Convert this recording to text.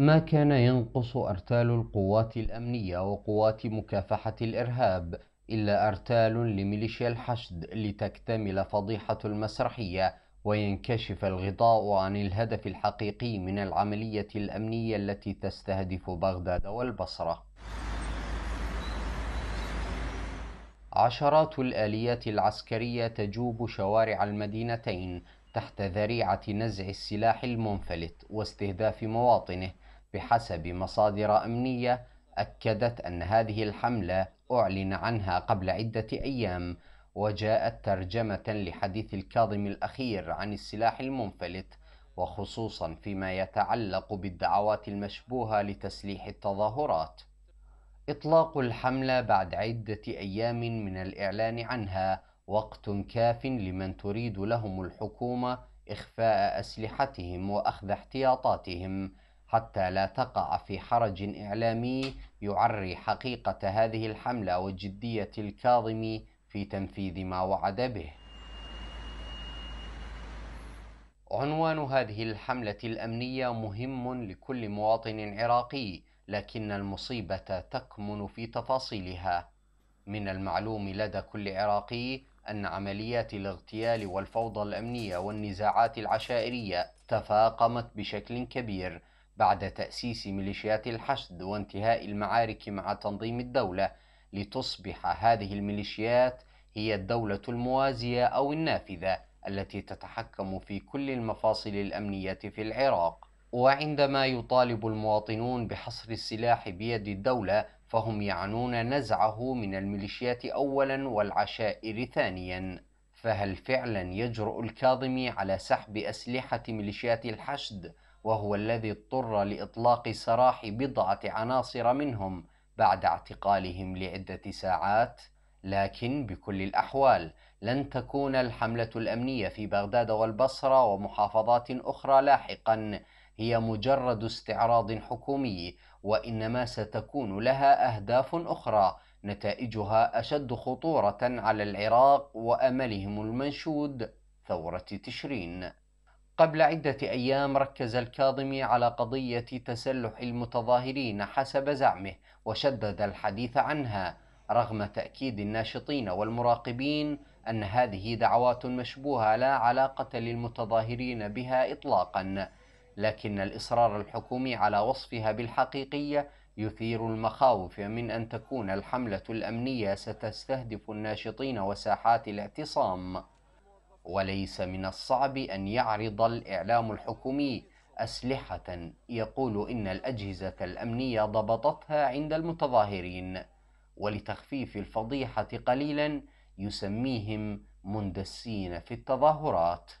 ما كان ينقص أرتال القوات الأمنية وقوات مكافحة الإرهاب إلا أرتال لميليشيا الحشد لتكتمل فضيحة المسرحية وينكشف الغطاء عن الهدف الحقيقي من العملية الأمنية التي تستهدف بغداد والبصرة. عشرات الآليات العسكرية تجوب شوارع المدينتين تحت ذريعة نزع السلاح المنفلت واستهداف مواطنه بحسب مصادر أمنية أكدت أن هذه الحملة أعلن عنها قبل عدة أيام وجاءت ترجمة لحديث الكاظم الأخير عن السلاح المنفلت وخصوصا فيما يتعلق بالدعوات المشبوهة لتسليح التظاهرات. إطلاق الحملة بعد عدة أيام من الإعلان عنها وقت كاف لمن تريد لهم الحكومة إخفاء أسلحتهم وأخذ احتياطاتهم حتى لا تقع في حرج إعلامي يعري حقيقة هذه الحملة وجدية الكاظم في تنفيذ ما وعد به. عنوان هذه الحملة الأمنية مهم لكل مواطن عراقي، لكن المصيبة تكمن في تفاصيلها. من المعلوم لدى كل عراقي أن عمليات الاغتيال والفوضى الأمنية والنزاعات العشائرية تفاقمت بشكل كبير، بعد تأسيس ميليشيات الحشد وانتهاء المعارك مع تنظيم الدولة لتصبح هذه الميليشيات هي الدولة الموازية أو النافذة التي تتحكم في كل المفاصل الأمنية في العراق وعندما يطالب المواطنون بحصر السلاح بيد الدولة فهم يعنون نزعه من الميليشيات أولا والعشائر ثانيا فهل فعلا يجرؤ الكاظمي على سحب أسلحة ميليشيات الحشد وهو الذي اضطر لإطلاق سراح بضعة عناصر منهم بعد اعتقالهم لعدة ساعات لكن بكل الأحوال لن تكون الحملة الأمنية في بغداد والبصرة ومحافظات أخرى لاحقا هي مجرد استعراض حكومي وإنما ستكون لها أهداف أخرى نتائجها أشد خطورة على العراق وأملهم المنشود ثورة تشرين قبل عدة أيام ركز الكاظمي على قضية تسلح المتظاهرين حسب زعمه وشدد الحديث عنها رغم تأكيد الناشطين والمراقبين أن هذه دعوات مشبوهة لا علاقة للمتظاهرين بها إطلاقا لكن الإصرار الحكومي على وصفها بالحقيقية يثير المخاوف من أن تكون الحملة الأمنية ستستهدف الناشطين وساحات الاعتصام وليس من الصعب أن يعرض الإعلام الحكومي أسلحة يقول إن الأجهزة الأمنية ضبطتها عند المتظاهرين ولتخفيف الفضيحة قليلا يسميهم مندسين في التظاهرات